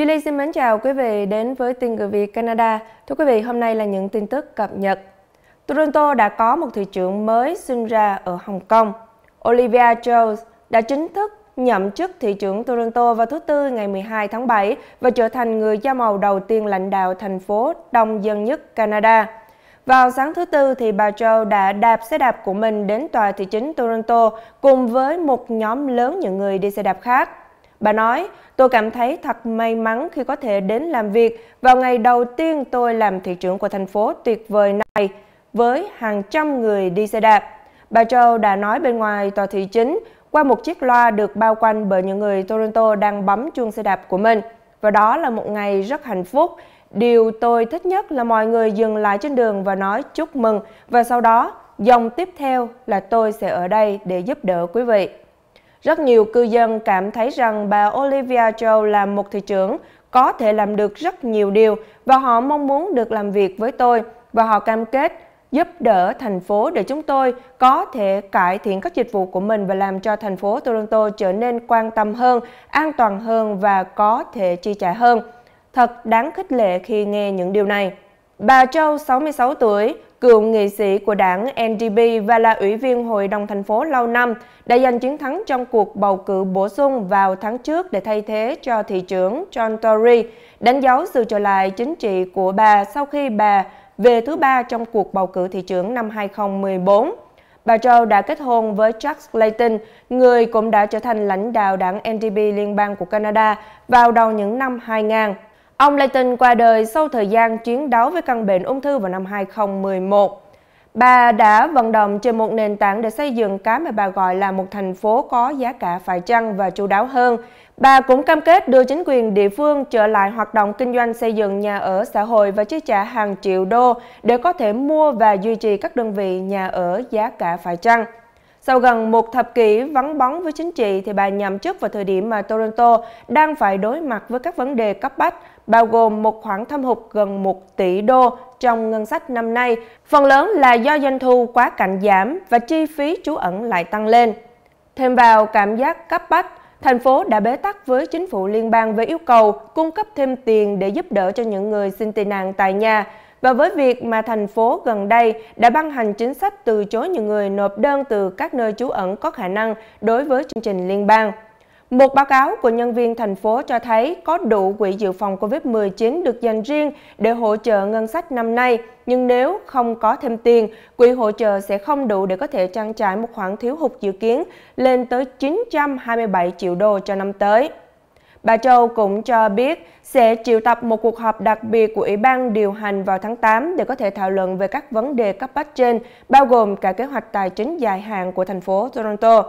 Julie xin mến chào quý vị đến với tin người Việt Canada. Thưa quý vị, hôm nay là những tin tức cập nhật. Toronto đã có một thị trưởng mới sinh ra ở Hồng Kông. Olivia Jones đã chính thức nhậm chức thị trưởng Toronto vào thứ Tư ngày 12 tháng 7 và trở thành người da màu đầu tiên lãnh đạo thành phố đông dân nhất Canada. Vào sáng thứ Tư, thì bà Joe đã đạp xe đạp của mình đến tòa thị chính Toronto cùng với một nhóm lớn những người đi xe đạp khác. Bà nói, tôi cảm thấy thật may mắn khi có thể đến làm việc vào ngày đầu tiên tôi làm thị trưởng của thành phố tuyệt vời này với hàng trăm người đi xe đạp. Bà Châu đã nói bên ngoài tòa thị chính qua một chiếc loa được bao quanh bởi những người Toronto đang bấm chuông xe đạp của mình. Và đó là một ngày rất hạnh phúc. Điều tôi thích nhất là mọi người dừng lại trên đường và nói chúc mừng và sau đó dòng tiếp theo là tôi sẽ ở đây để giúp đỡ quý vị. Rất nhiều cư dân cảm thấy rằng bà Olivia Joe là một thị trưởng có thể làm được rất nhiều điều và họ mong muốn được làm việc với tôi và họ cam kết giúp đỡ thành phố để chúng tôi có thể cải thiện các dịch vụ của mình và làm cho thành phố Toronto trở nên quan tâm hơn, an toàn hơn và có thể chi trả hơn. Thật đáng khích lệ khi nghe những điều này. Bà Châu, 66 tuổi, cựu nghị sĩ của đảng NDP và là ủy viên hội đồng thành phố lâu năm, đã giành chiến thắng trong cuộc bầu cử bổ sung vào tháng trước để thay thế cho thị trưởng John Tory, đánh dấu sự trở lại chính trị của bà sau khi bà về thứ ba trong cuộc bầu cử thị trưởng năm 2014. Bà Joe đã kết hôn với Charles Clayton, người cũng đã trở thành lãnh đạo đảng NDP liên bang của Canada vào đầu những năm 2000. Ông Layton qua đời sau thời gian chiến đấu với căn bệnh ung thư vào năm 2011. Bà đã vận động trên một nền tảng để xây dựng cái mà bà gọi là một thành phố có giá cả phải chăng và chú đáo hơn. Bà cũng cam kết đưa chính quyền địa phương trở lại hoạt động kinh doanh xây dựng nhà ở xã hội và chi trả hàng triệu đô để có thể mua và duy trì các đơn vị nhà ở giá cả phải chăng. Sau gần một thập kỷ vắng bóng với chính trị thì bà nhậm chức vào thời điểm mà Toronto đang phải đối mặt với các vấn đề cấp bách bao gồm một khoản thâm hụt gần 1 tỷ đô trong ngân sách năm nay, phần lớn là do doanh thu quá cạnh giảm và chi phí trú ẩn lại tăng lên. Thêm vào cảm giác cấp bách, thành phố đã bế tắc với chính phủ liên bang với yêu cầu cung cấp thêm tiền để giúp đỡ cho những người xin tị nạn tại nhà và với việc mà thành phố gần đây đã ban hành chính sách từ chối những người nộp đơn từ các nơi trú ẩn có khả năng đối với chương trình liên bang. Một báo cáo của nhân viên thành phố cho thấy có đủ quỹ dự phòng COVID-19 được dành riêng để hỗ trợ ngân sách năm nay, nhưng nếu không có thêm tiền, quỹ hỗ trợ sẽ không đủ để có thể trang trải một khoản thiếu hụt dự kiến lên tới 927 triệu đô cho năm tới. Bà Châu cũng cho biết sẽ triệu tập một cuộc họp đặc biệt của Ủy ban điều hành vào tháng 8 để có thể thảo luận về các vấn đề cấp bách trên, bao gồm cả kế hoạch tài chính dài hạn của thành phố Toronto.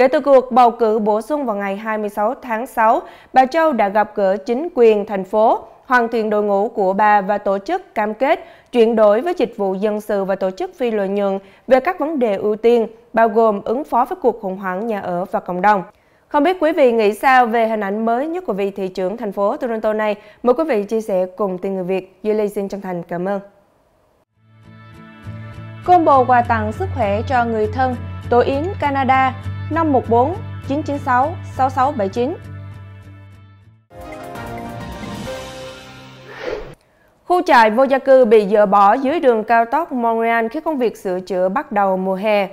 Kể từ cuộc bầu cử bổ sung vào ngày 26 tháng 6, bà Châu đã gặp gỡ chính quyền thành phố, hoàn thiện đội ngũ của bà và tổ chức cam kết chuyển đổi với dịch vụ dân sự và tổ chức phi lợi nhuận về các vấn đề ưu tiên, bao gồm ứng phó với cuộc khủng hoảng nhà ở và cộng đồng. Không biết quý vị nghĩ sao về hình ảnh mới nhất của vị thị trưởng thành phố Toronto này? Mời quý vị chia sẻ cùng tin người Việt. Duy Lê xin chân thành cảm ơn. Combo quà tặng sức khỏe cho người thân, Tổ Yến Canada 514 996 6679. Khu trại vô gia cư bị dỡ bỏ dưới đường cao tốc Montreal khi công việc sửa chữa bắt đầu mùa hè.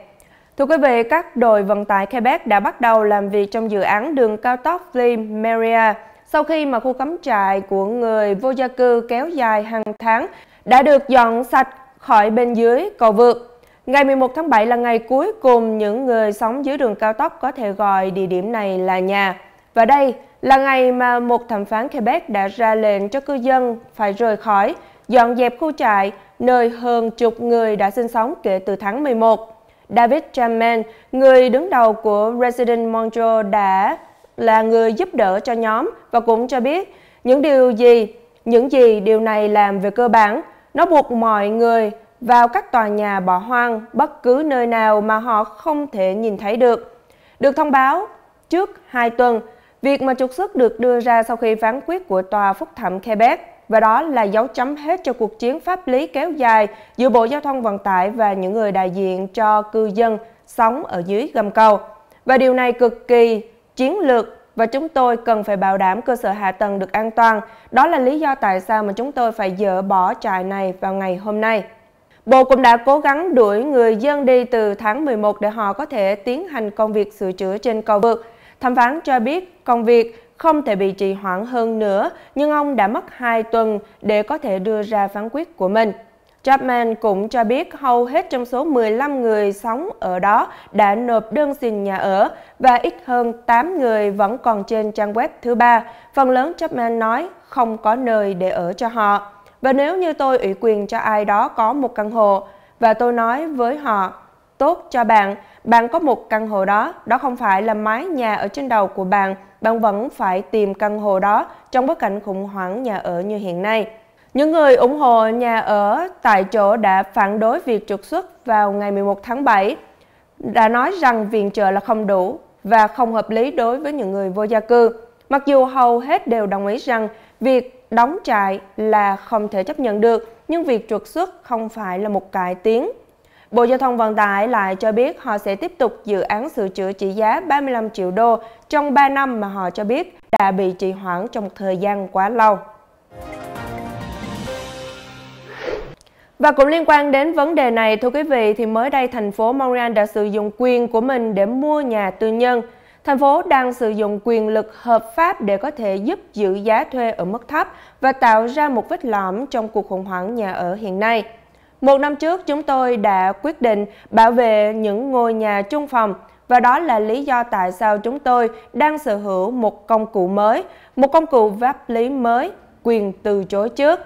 Thưa quý vị, các đội vận tải Quebec đã bắt đầu làm việc trong dự án đường cao tốc Ville Maria sau khi mà khu cắm trại của người vô gia cư kéo dài hàng tháng đã được dọn sạch khỏi bên dưới cầu vượt. Ngày 11 tháng 7 là ngày cuối cùng những người sống dưới đường cao tốc có thể gọi địa điểm này là nhà. Và đây là ngày mà một thẩm phán Quebec đã ra lệnh cho cư dân phải rời khỏi, dọn dẹp khu trại nơi hơn chục người đã sinh sống kể từ tháng 11. David Chapman, người đứng đầu của Resident Montreal đã là người giúp đỡ cho nhóm và cũng cho biết những điều gì, những gì điều này làm về cơ bản. Nó buộc mọi người vào các tòa nhà bỏ hoang bất cứ nơi nào mà họ không thể nhìn thấy được. Được thông báo trước 2 tuần, việc mà trục xuất được đưa ra sau khi phán quyết của tòa phúc thẩm Quebec và đó là dấu chấm hết cho cuộc chiến pháp lý kéo dài giữa Bộ Giao thông Vận tải và những người đại diện cho cư dân sống ở dưới gầm cầu. Và điều này cực kỳ chiến lược và chúng tôi cần phải bảo đảm cơ sở hạ tầng được an toàn. Đó là lý do tại sao mà chúng tôi phải dỡ bỏ trại này vào ngày hôm nay. Bộ cũng đã cố gắng đuổi người dân đi từ tháng 11 để họ có thể tiến hành công việc sửa chữa trên cầu vượt. Thẩm phán cho biết công việc không thể bị trì hoãn hơn nữa, nhưng ông đã mất 2 tuần để có thể đưa ra phán quyết của mình. Chapman cũng cho biết hầu hết trong số 15 người sống ở đó đã nộp đơn xin nhà ở và ít hơn 8 người vẫn còn trên trang web thứ ba. Phần lớn Chapman nói không có nơi để ở cho họ và nếu như tôi ủy quyền cho ai đó có một căn hộ và tôi nói với họ, tốt cho bạn, bạn có một căn hộ đó, đó không phải là mái nhà ở trên đầu của bạn, bạn vẫn phải tìm căn hộ đó trong bối cảnh khủng hoảng nhà ở như hiện nay. Những người ủng hộ nhà ở tại chỗ đã phản đối việc trục xuất vào ngày 11 tháng 7, đã nói rằng viện trợ là không đủ và không hợp lý đối với những người vô gia cư. Mặc dù hầu hết đều đồng ý rằng việc đóng trại là không thể chấp nhận được, nhưng việc trục xuất không phải là một cải tiến. Bộ Giao thông Vận tải lại cho biết họ sẽ tiếp tục dự án sửa chữa trị giá 35 triệu đô trong 3 năm mà họ cho biết đã bị trì hoãn trong thời gian quá lâu. Và cũng liên quan đến vấn đề này, thưa quý vị, thì mới đây thành phố Montreal đã sử dụng quyền của mình để mua nhà tư nhân – Thành phố đang sử dụng quyền lực hợp pháp để có thể giúp giữ giá thuê ở mức thấp và tạo ra một vết lõm trong cuộc khủng hoảng nhà ở hiện nay. Một năm trước, chúng tôi đã quyết định bảo vệ những ngôi nhà chung phòng và đó là lý do tại sao chúng tôi đang sở hữu một công cụ mới, một công cụ pháp lý mới, quyền từ chối trước.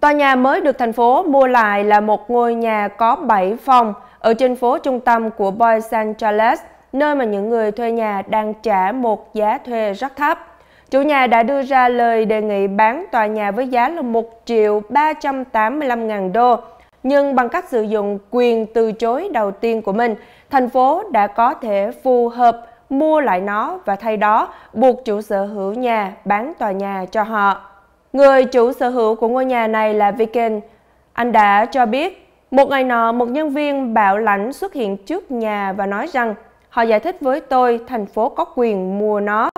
Tòa nhà mới được thành phố mua lại là một ngôi nhà có 7 phòng ở trên phố trung tâm của Boy San Charles, nơi mà những người thuê nhà đang trả một giá thuê rất thấp. Chủ nhà đã đưa ra lời đề nghị bán tòa nhà với giá là 1 triệu 385 ngàn đô. Nhưng bằng cách sử dụng quyền từ chối đầu tiên của mình, thành phố đã có thể phù hợp mua lại nó và thay đó buộc chủ sở hữu nhà bán tòa nhà cho họ. Người chủ sở hữu của ngôi nhà này là Viken. Anh đã cho biết, một ngày nọ một nhân viên bảo lãnh xuất hiện trước nhà và nói rằng Họ giải thích với tôi thành phố có quyền mua nó.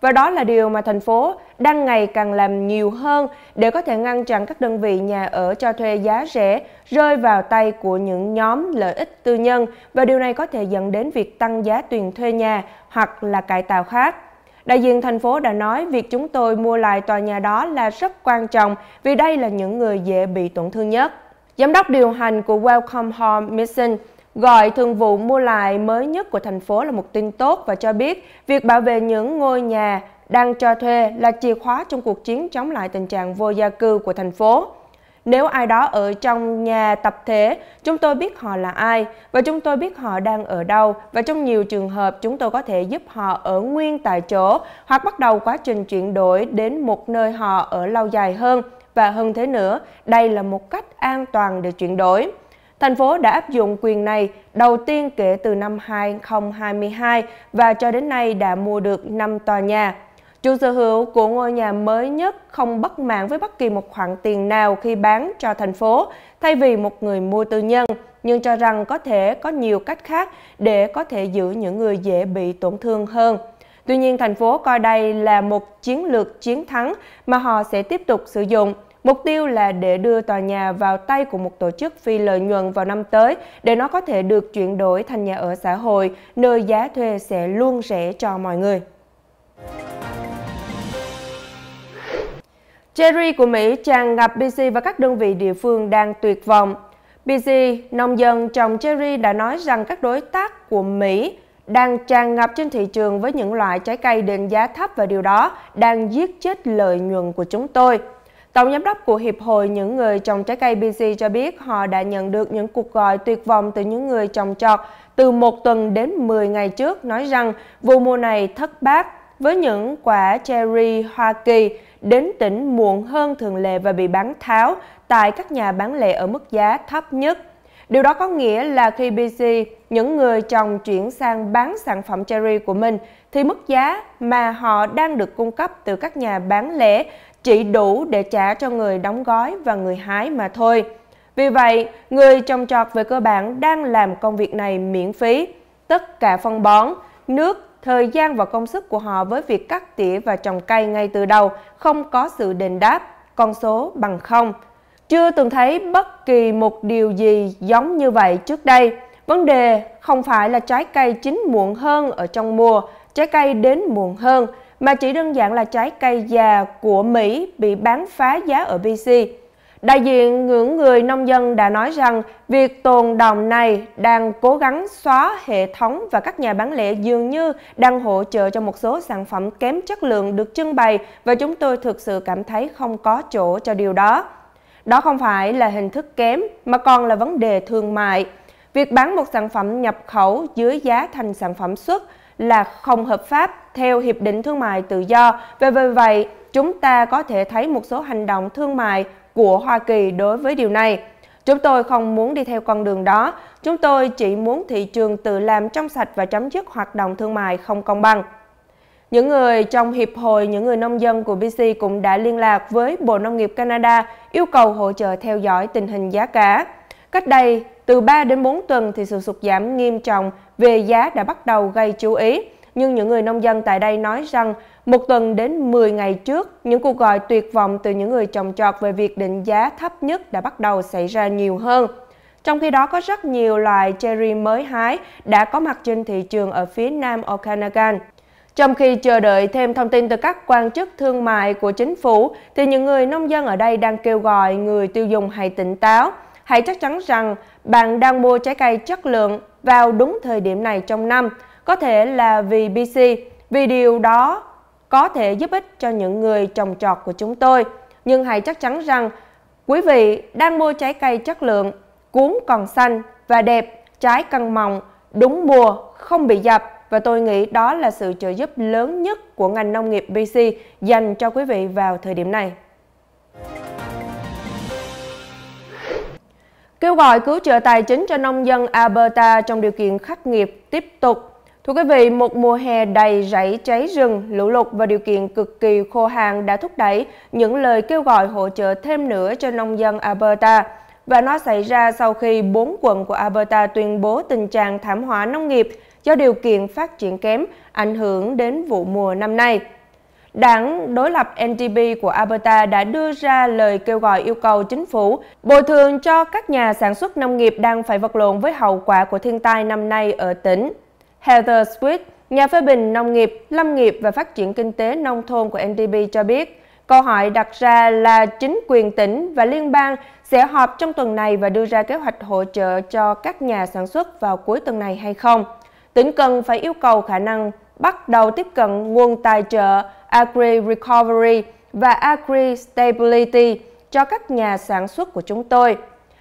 Và đó là điều mà thành phố đang ngày càng làm nhiều hơn để có thể ngăn chặn các đơn vị nhà ở cho thuê giá rẻ rơi vào tay của những nhóm lợi ích tư nhân và điều này có thể dẫn đến việc tăng giá tiền thuê nhà hoặc là cải tạo khác. Đại diện thành phố đã nói việc chúng tôi mua lại tòa nhà đó là rất quan trọng vì đây là những người dễ bị tổn thương nhất. Giám đốc điều hành của Welcome Home Mission Gọi thường vụ mua lại mới nhất của thành phố là một tin tốt và cho biết việc bảo vệ những ngôi nhà đang cho thuê là chìa khóa trong cuộc chiến chống lại tình trạng vô gia cư của thành phố. Nếu ai đó ở trong nhà tập thể, chúng tôi biết họ là ai và chúng tôi biết họ đang ở đâu và trong nhiều trường hợp chúng tôi có thể giúp họ ở nguyên tại chỗ hoặc bắt đầu quá trình chuyển đổi đến một nơi họ ở lâu dài hơn và hơn thế nữa, đây là một cách an toàn để chuyển đổi. Thành phố đã áp dụng quyền này đầu tiên kể từ năm 2022 và cho đến nay đã mua được 5 tòa nhà. Chủ sở hữu của ngôi nhà mới nhất không bất mãn với bất kỳ một khoản tiền nào khi bán cho thành phố, thay vì một người mua tư nhân, nhưng cho rằng có thể có nhiều cách khác để có thể giữ những người dễ bị tổn thương hơn. Tuy nhiên, thành phố coi đây là một chiến lược chiến thắng mà họ sẽ tiếp tục sử dụng. Mục tiêu là để đưa tòa nhà vào tay của một tổ chức phi lợi nhuận vào năm tới để nó có thể được chuyển đổi thành nhà ở xã hội, nơi giá thuê sẽ luôn rẻ cho mọi người. Cherry của Mỹ tràn ngập BC và các đơn vị địa phương đang tuyệt vọng. BC, nông dân trồng cherry đã nói rằng các đối tác của Mỹ đang tràn ngập trên thị trường với những loại trái cây định giá thấp và điều đó đang giết chết lợi nhuận của chúng tôi. Tổng giám đốc của Hiệp hội những người trồng trái cây BC cho biết họ đã nhận được những cuộc gọi tuyệt vọng từ những người trồng trọt từ một tuần đến 10 ngày trước nói rằng vụ mùa này thất bát với những quả cherry Hoa Kỳ đến tỉnh muộn hơn thường lệ và bị bán tháo tại các nhà bán lẻ ở mức giá thấp nhất. Điều đó có nghĩa là khi BC, những người trồng chuyển sang bán sản phẩm cherry của mình, thì mức giá mà họ đang được cung cấp từ các nhà bán lẻ chỉ đủ để trả cho người đóng gói và người hái mà thôi. Vì vậy, người trồng trọt về cơ bản đang làm công việc này miễn phí. Tất cả phân bón, nước, thời gian và công sức của họ với việc cắt tỉa và trồng cây ngay từ đầu không có sự đền đáp, con số bằng không. Chưa từng thấy bất kỳ một điều gì giống như vậy trước đây. Vấn đề không phải là trái cây chín muộn hơn ở trong mùa, trái cây đến muộn hơn, mà chỉ đơn giản là trái cây già của Mỹ bị bán phá giá ở BC. Đại diện những người nông dân đã nói rằng việc tồn đồng này đang cố gắng xóa hệ thống và các nhà bán lẻ dường như đang hỗ trợ cho một số sản phẩm kém chất lượng được trưng bày và chúng tôi thực sự cảm thấy không có chỗ cho điều đó. Đó không phải là hình thức kém mà còn là vấn đề thương mại. Việc bán một sản phẩm nhập khẩu dưới giá thành sản phẩm xuất là không hợp pháp theo Hiệp định Thương mại Tự do. Về vì vậy, chúng ta có thể thấy một số hành động thương mại của Hoa Kỳ đối với điều này. Chúng tôi không muốn đi theo con đường đó, chúng tôi chỉ muốn thị trường tự làm trong sạch và chấm dứt hoạt động thương mại không công bằng. Những người trong Hiệp hội Những người nông dân của BC cũng đã liên lạc với Bộ Nông nghiệp Canada yêu cầu hỗ trợ theo dõi tình hình giá cả. Cách đây, từ 3 đến 4 tuần thì sự sụt giảm nghiêm trọng về giá đã bắt đầu gây chú ý nhưng những người nông dân tại đây nói rằng một tuần đến 10 ngày trước, những cuộc gọi tuyệt vọng từ những người trồng trọt về việc định giá thấp nhất đã bắt đầu xảy ra nhiều hơn. Trong khi đó có rất nhiều loài cherry mới hái đã có mặt trên thị trường ở phía nam Okanagan. Trong khi chờ đợi thêm thông tin từ các quan chức thương mại của chính phủ, thì những người nông dân ở đây đang kêu gọi người tiêu dùng hãy tỉnh táo, hãy chắc chắn rằng bạn đang mua trái cây chất lượng vào đúng thời điểm này trong năm có thể là vì BC, vì điều đó có thể giúp ích cho những người trồng trọt của chúng tôi. Nhưng hãy chắc chắn rằng quý vị đang mua trái cây chất lượng, cuốn còn xanh và đẹp, trái căng mọng đúng mùa, không bị dập và tôi nghĩ đó là sự trợ giúp lớn nhất của ngành nông nghiệp BC dành cho quý vị vào thời điểm này. Kêu gọi cứu trợ tài chính cho nông dân Alberta trong điều kiện khắc nghiệt tiếp tục Thưa quý vị, một mùa hè đầy rẫy cháy rừng, lũ lụt và điều kiện cực kỳ khô hạn đã thúc đẩy những lời kêu gọi hỗ trợ thêm nữa cho nông dân Alberta. Và nó xảy ra sau khi bốn quận của Alberta tuyên bố tình trạng thảm họa nông nghiệp do điều kiện phát triển kém ảnh hưởng đến vụ mùa năm nay. Đảng đối lập NDP của Alberta đã đưa ra lời kêu gọi yêu cầu chính phủ bồi thường cho các nhà sản xuất nông nghiệp đang phải vật lộn với hậu quả của thiên tai năm nay ở tỉnh. Heather Swift, nhà phê bình nông nghiệp, lâm nghiệp và phát triển kinh tế nông thôn của MDB cho biết, câu hỏi đặt ra là chính quyền tỉnh và liên bang sẽ họp trong tuần này và đưa ra kế hoạch hỗ trợ cho các nhà sản xuất vào cuối tuần này hay không. Tỉnh cần phải yêu cầu khả năng bắt đầu tiếp cận nguồn tài trợ Agri Recovery và Agri Stability cho các nhà sản xuất của chúng tôi.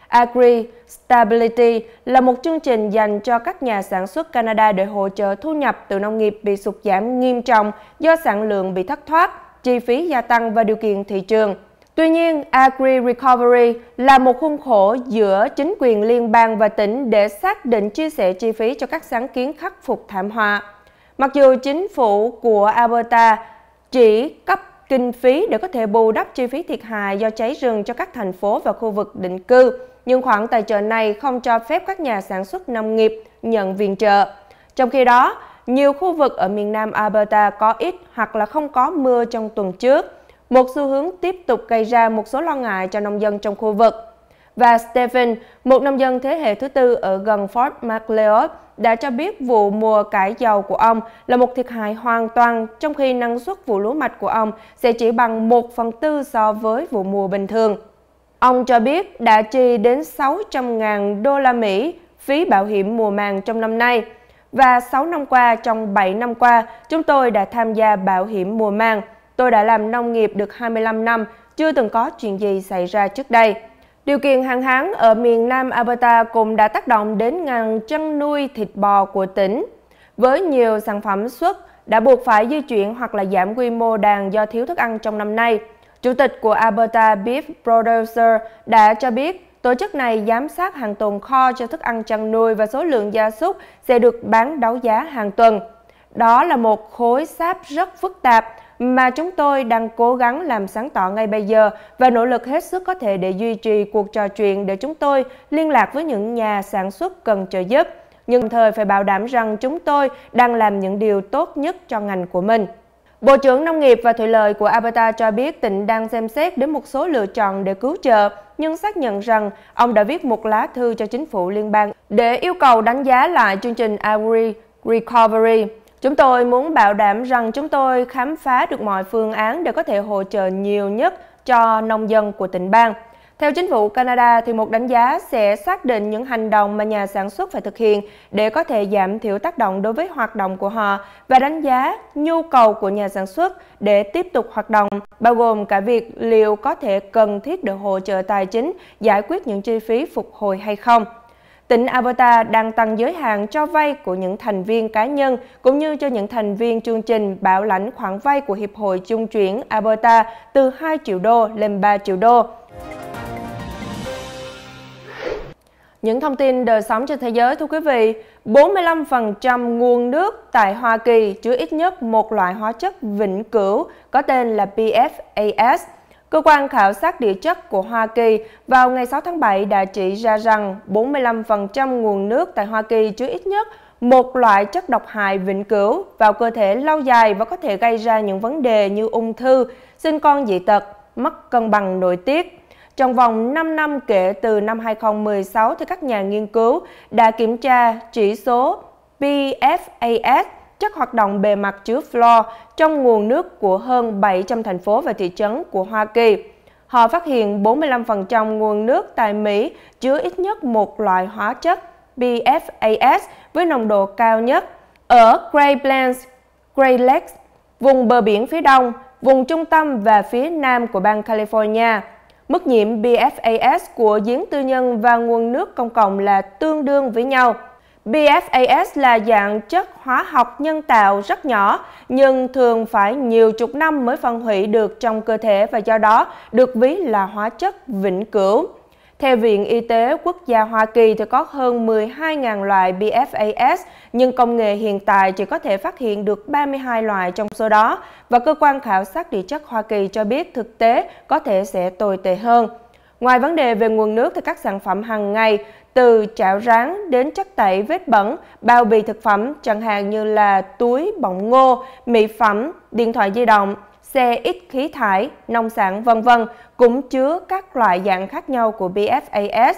Agri Stability là một chương trình dành cho các nhà sản xuất Canada để hỗ trợ thu nhập từ nông nghiệp bị sụt giảm nghiêm trọng do sản lượng bị thất thoát, chi phí gia tăng và điều kiện thị trường. Tuy nhiên, Agri Recovery là một khuôn khổ giữa chính quyền liên bang và tỉnh để xác định chia sẻ chi phí cho các sáng kiến khắc phục thảm họa. Mặc dù chính phủ của Alberta chỉ cấp kinh phí để có thể bù đắp chi phí thiệt hại do cháy rừng cho các thành phố và khu vực định cư, nhưng khoản tài trợ này không cho phép các nhà sản xuất nông nghiệp nhận viện trợ. Trong khi đó, nhiều khu vực ở miền nam Alberta có ít hoặc là không có mưa trong tuần trước, một xu hướng tiếp tục gây ra một số lo ngại cho nông dân trong khu vực. Và Stephen, một nông dân thế hệ thứ tư ở gần Fort Macleod, đã cho biết vụ mùa cải dầu của ông là một thiệt hại hoàn toàn, trong khi năng suất vụ lúa mạch của ông sẽ chỉ bằng 1 phần tư so với vụ mùa bình thường. Ông cho biết đã chi đến 600.000 đô la Mỹ phí bảo hiểm mùa màng trong năm nay. Và 6 năm qua, trong 7 năm qua, chúng tôi đã tham gia bảo hiểm mùa màng. Tôi đã làm nông nghiệp được 25 năm, chưa từng có chuyện gì xảy ra trước đây. Điều kiện hàng hán ở miền Nam Alberta cũng đã tác động đến ngành chăn nuôi thịt bò của tỉnh, với nhiều sản phẩm xuất đã buộc phải di chuyển hoặc là giảm quy mô đàn do thiếu thức ăn trong năm nay. Chủ tịch của Alberta Beef Producer đã cho biết tổ chức này giám sát hàng tồn kho cho thức ăn chăn nuôi và số lượng gia súc sẽ được bán đấu giá hàng tuần. Đó là một khối sáp rất phức tạp mà chúng tôi đang cố gắng làm sáng tỏ ngay bây giờ và nỗ lực hết sức có thể để duy trì cuộc trò chuyện để chúng tôi liên lạc với những nhà sản xuất cần trợ giúp, nhưng thời phải bảo đảm rằng chúng tôi đang làm những điều tốt nhất cho ngành của mình. Bộ trưởng Nông nghiệp và Thủy lợi của Alberta cho biết tỉnh đang xem xét đến một số lựa chọn để cứu trợ, nhưng xác nhận rằng ông đã viết một lá thư cho chính phủ liên bang để yêu cầu đánh giá lại chương trình Agri Recovery. Chúng tôi muốn bảo đảm rằng chúng tôi khám phá được mọi phương án để có thể hỗ trợ nhiều nhất cho nông dân của tỉnh bang. Theo chính phủ Canada, thì một đánh giá sẽ xác định những hành động mà nhà sản xuất phải thực hiện để có thể giảm thiểu tác động đối với hoạt động của họ và đánh giá nhu cầu của nhà sản xuất để tiếp tục hoạt động, bao gồm cả việc liệu có thể cần thiết được hỗ trợ tài chính giải quyết những chi phí phục hồi hay không. Tỉnh Alberta đang tăng giới hạn cho vay của những thành viên cá nhân cũng như cho những thành viên chương trình bảo lãnh khoản vay của Hiệp hội trung chuyển Alberta từ 2 triệu đô lên 3 triệu đô. Những thông tin đời sống trên thế giới thưa quý vị, 45% nguồn nước tại Hoa Kỳ chứa ít nhất một loại hóa chất vĩnh cửu có tên là PFAS. Cơ quan khảo sát địa chất của Hoa Kỳ vào ngày 6 tháng 7 đã chỉ ra rằng 45% nguồn nước tại Hoa Kỳ chứa ít nhất một loại chất độc hại vĩnh cửu vào cơ thể lâu dài và có thể gây ra những vấn đề như ung thư, sinh con dị tật, mất cân bằng nội tiết, trong vòng 5 năm kể từ năm 2016, thì các nhà nghiên cứu đã kiểm tra chỉ số PFAS chất hoạt động bề mặt chứa fluor trong nguồn nước của hơn 700 thành phố và thị trấn của Hoa Kỳ. Họ phát hiện 45% nguồn nước tại Mỹ chứa ít nhất một loại hóa chất PFAS với nồng độ cao nhất. Ở Great Plains, Great Lakes, vùng bờ biển phía đông, vùng trung tâm và phía nam của bang California, Mức nhiễm BFAs của giếng tư nhân và nguồn nước công cộng là tương đương với nhau. BFAs là dạng chất hóa học nhân tạo rất nhỏ nhưng thường phải nhiều chục năm mới phân hủy được trong cơ thể và do đó được ví là hóa chất vĩnh cửu. Theo Viện Y tế Quốc gia Hoa Kỳ thì có hơn 12.000 loại BFAs nhưng công nghệ hiện tại chỉ có thể phát hiện được 32 loài trong số đó và cơ quan khảo sát địa chất Hoa Kỳ cho biết thực tế có thể sẽ tồi tệ hơn. Ngoài vấn đề về nguồn nước thì các sản phẩm hàng ngày từ chảo rán đến chất tẩy vết bẩn, bao bì thực phẩm chẳng hạn như là túi bọng ngô, mỹ phẩm, điện thoại di động, xe ít khí thải, nông sản vân vân cũng chứa các loại dạng khác nhau của PFAS.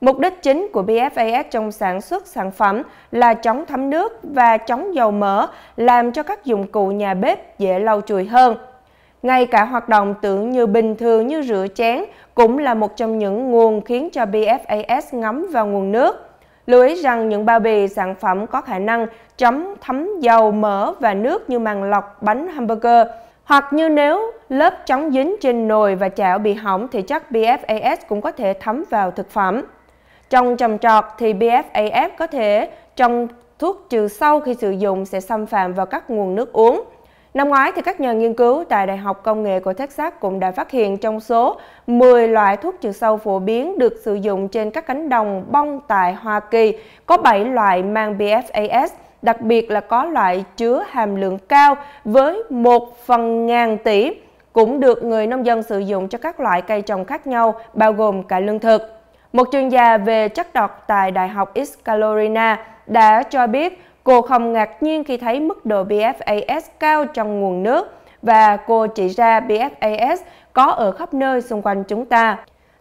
Mục đích chính của bfas trong sản xuất sản phẩm là chống thấm nước và chống dầu mỡ, làm cho các dụng cụ nhà bếp dễ lau chùi hơn. Ngay cả hoạt động tưởng như bình thường như rửa chén cũng là một trong những nguồn khiến cho bfas ngấm vào nguồn nước. Lưu ý rằng những bao bì sản phẩm có khả năng chấm thấm dầu, mỡ và nước như màng lọc bánh hamburger hoặc như nếu lớp chống dính trên nồi và chảo bị hỏng thì chắc bfas cũng có thể thấm vào thực phẩm. Trong trồng trọt thì BFAF có thể trong thuốc trừ sâu khi sử dụng sẽ xâm phạm vào các nguồn nước uống. Năm ngoái thì các nhà nghiên cứu tại Đại học Công nghệ của Texas cũng đã phát hiện trong số 10 loại thuốc trừ sâu phổ biến được sử dụng trên các cánh đồng bông tại Hoa Kỳ, có 7 loại mang BFAS, đặc biệt là có loại chứa hàm lượng cao với 1 phần ngàn tỷ, cũng được người nông dân sử dụng cho các loại cây trồng khác nhau, bao gồm cả lương thực. Một chuyên gia về chất độc tại Đại học East Carolina đã cho biết cô không ngạc nhiên khi thấy mức độ PFAS cao trong nguồn nước và cô chỉ ra PFAS có ở khắp nơi xung quanh chúng ta.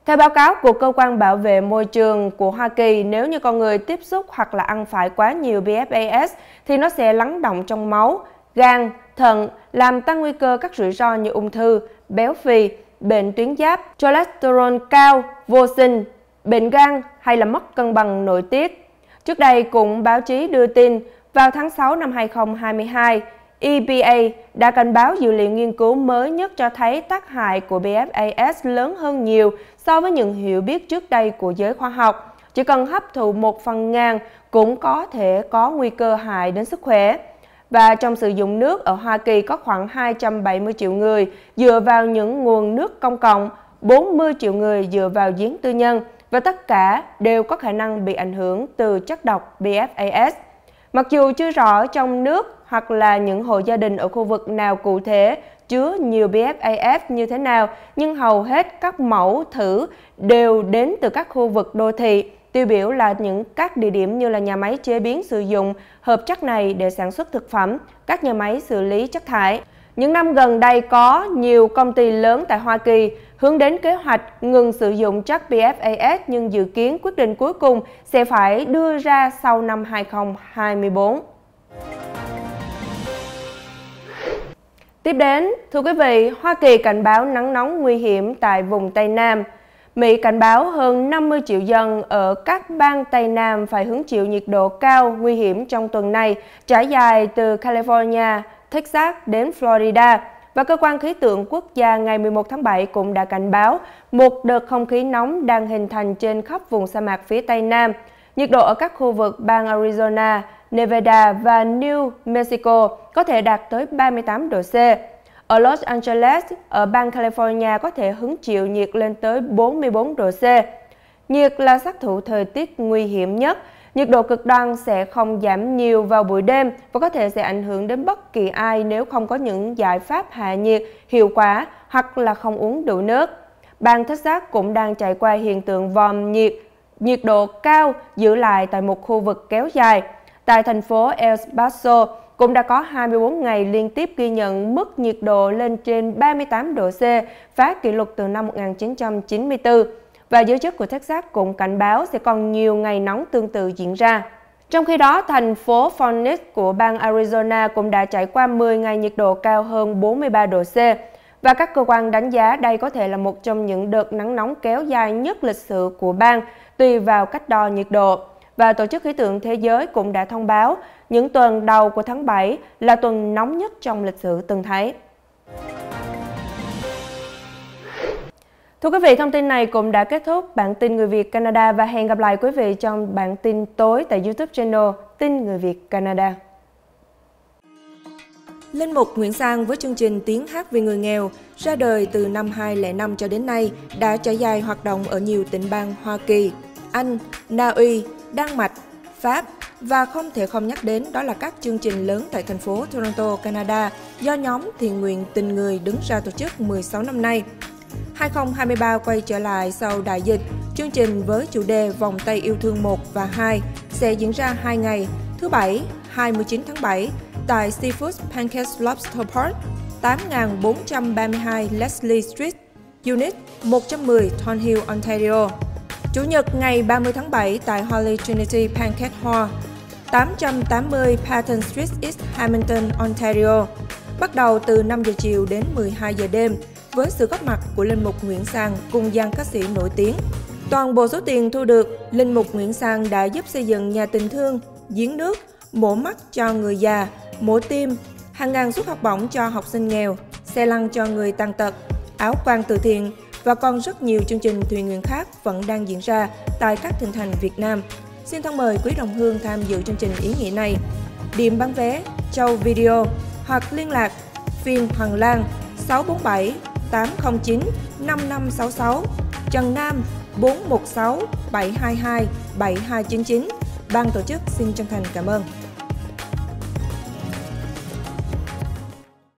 Theo báo cáo của Cơ quan Bảo vệ Môi trường của Hoa Kỳ, nếu như con người tiếp xúc hoặc là ăn phải quá nhiều PFAS thì nó sẽ lắng động trong máu, gan, thận, làm tăng nguy cơ các rủi ro như ung thư, béo phì, bệnh tuyến giáp, cholesterol cao, vô sinh, bệnh gan hay là mất cân bằng nội tiết. Trước đây cũng báo chí đưa tin vào tháng 6 năm 2022, EPA đã cảnh báo dữ liệu nghiên cứu mới nhất cho thấy tác hại của BFAs lớn hơn nhiều so với những hiểu biết trước đây của giới khoa học. Chỉ cần hấp thụ một phần ngàn cũng có thể có nguy cơ hại đến sức khỏe. Và trong sử dụng nước ở Hoa Kỳ có khoảng 270 triệu người dựa vào những nguồn nước công cộng, 40 triệu người dựa vào giếng tư nhân và tất cả đều có khả năng bị ảnh hưởng từ chất độc PFAS. Mặc dù chưa rõ trong nước hoặc là những hộ gia đình ở khu vực nào cụ thể chứa nhiều PFAS như thế nào, nhưng hầu hết các mẫu thử đều đến từ các khu vực đô thị, tiêu biểu là những các địa điểm như là nhà máy chế biến sử dụng hợp chất này để sản xuất thực phẩm, các nhà máy xử lý chất thải. Những năm gần đây có nhiều công ty lớn tại Hoa Kỳ hướng đến kế hoạch ngừng sử dụng chất PFAS nhưng dự kiến quyết định cuối cùng sẽ phải đưa ra sau năm 2024. Tiếp đến, thưa quý vị, Hoa Kỳ cảnh báo nắng nóng nguy hiểm tại vùng Tây Nam. Mỹ cảnh báo hơn 50 triệu dân ở các bang Tây Nam phải hứng chịu nhiệt độ cao nguy hiểm trong tuần này, trải dài từ California Texas đến Florida. Và cơ quan khí tượng quốc gia ngày 11 tháng 7 cũng đã cảnh báo một đợt không khí nóng đang hình thành trên khắp vùng sa mạc phía Tây Nam. Nhiệt độ ở các khu vực bang Arizona, Nevada và New Mexico có thể đạt tới 38 độ C. Ở Los Angeles, ở bang California có thể hứng chịu nhiệt lên tới 44 độ C. Nhiệt là sát thủ thời tiết nguy hiểm nhất Nhiệt độ cực đoan sẽ không giảm nhiều vào buổi đêm và có thể sẽ ảnh hưởng đến bất kỳ ai nếu không có những giải pháp hạ nhiệt hiệu quả hoặc là không uống đủ nước. Bang Texas cũng đang trải qua hiện tượng vòm nhiệt nhiệt độ cao giữ lại tại một khu vực kéo dài. Tại thành phố El Paso cũng đã có 24 ngày liên tiếp ghi nhận mức nhiệt độ lên trên 38 độ C, phá kỷ lục từ năm 1994 và giới chức của Texas cũng cảnh báo sẽ còn nhiều ngày nóng tương tự diễn ra. Trong khi đó, thành phố Phoenix của bang Arizona cũng đã trải qua 10 ngày nhiệt độ cao hơn 43 độ C và các cơ quan đánh giá đây có thể là một trong những đợt nắng nóng kéo dài nhất lịch sử của bang tùy vào cách đo nhiệt độ. Và Tổ chức Khí tượng Thế giới cũng đã thông báo những tuần đầu của tháng 7 là tuần nóng nhất trong lịch sử từng thấy. Thưa quý vị, thông tin này cũng đã kết thúc bản tin Người Việt Canada và hẹn gặp lại quý vị trong bản tin tối tại YouTube channel Tin Người Việt Canada. Linh mục Nguyễn Sang với chương trình Tiếng hát vì người nghèo ra đời từ năm 2005 cho đến nay đã trải dài hoạt động ở nhiều tỉnh bang Hoa Kỳ, Anh, Na Uy, Đan Mạch, Pháp và không thể không nhắc đến đó là các chương trình lớn tại thành phố Toronto, Canada do nhóm thiện nguyện tình người đứng ra tổ chức 16 năm nay. 2023 quay trở lại sau đại dịch, chương trình với chủ đề Vòng tay yêu thương 1 và 2 sẽ diễn ra 2 ngày, thứ Bảy 29 tháng 7 tại Seafood Pancake Lobster Park, 8432 Leslie Street, Unit 110 Thornhill, Ontario. Chủ nhật ngày 30 tháng 7 tại Holy Trinity Pancake Hall, 880 Patton Street East Hamilton, Ontario, bắt đầu từ 5 giờ chiều đến 12 giờ đêm với sự góp mặt của Linh Mục Nguyễn Sang cùng dàn ca sĩ nổi tiếng. Toàn bộ số tiền thu được, Linh Mục Nguyễn Sang đã giúp xây dựng nhà tình thương, giếng nước, mổ mắt cho người già, mổ tim, hàng ngàn suất học bổng cho học sinh nghèo, xe lăn cho người tàn tật, áo quan từ thiện và còn rất nhiều chương trình thuyền nguyện khác vẫn đang diễn ra tại các tỉnh thành Việt Nam. Xin thân mời quý đồng hương tham dự chương trình ý nghĩa này. Điểm bán vé, châu video hoặc liên lạc phim Hoàng Lan 647 809 5566, Trần Nam 416 722 7299. Ban tổ chức xin chân thành cảm ơn.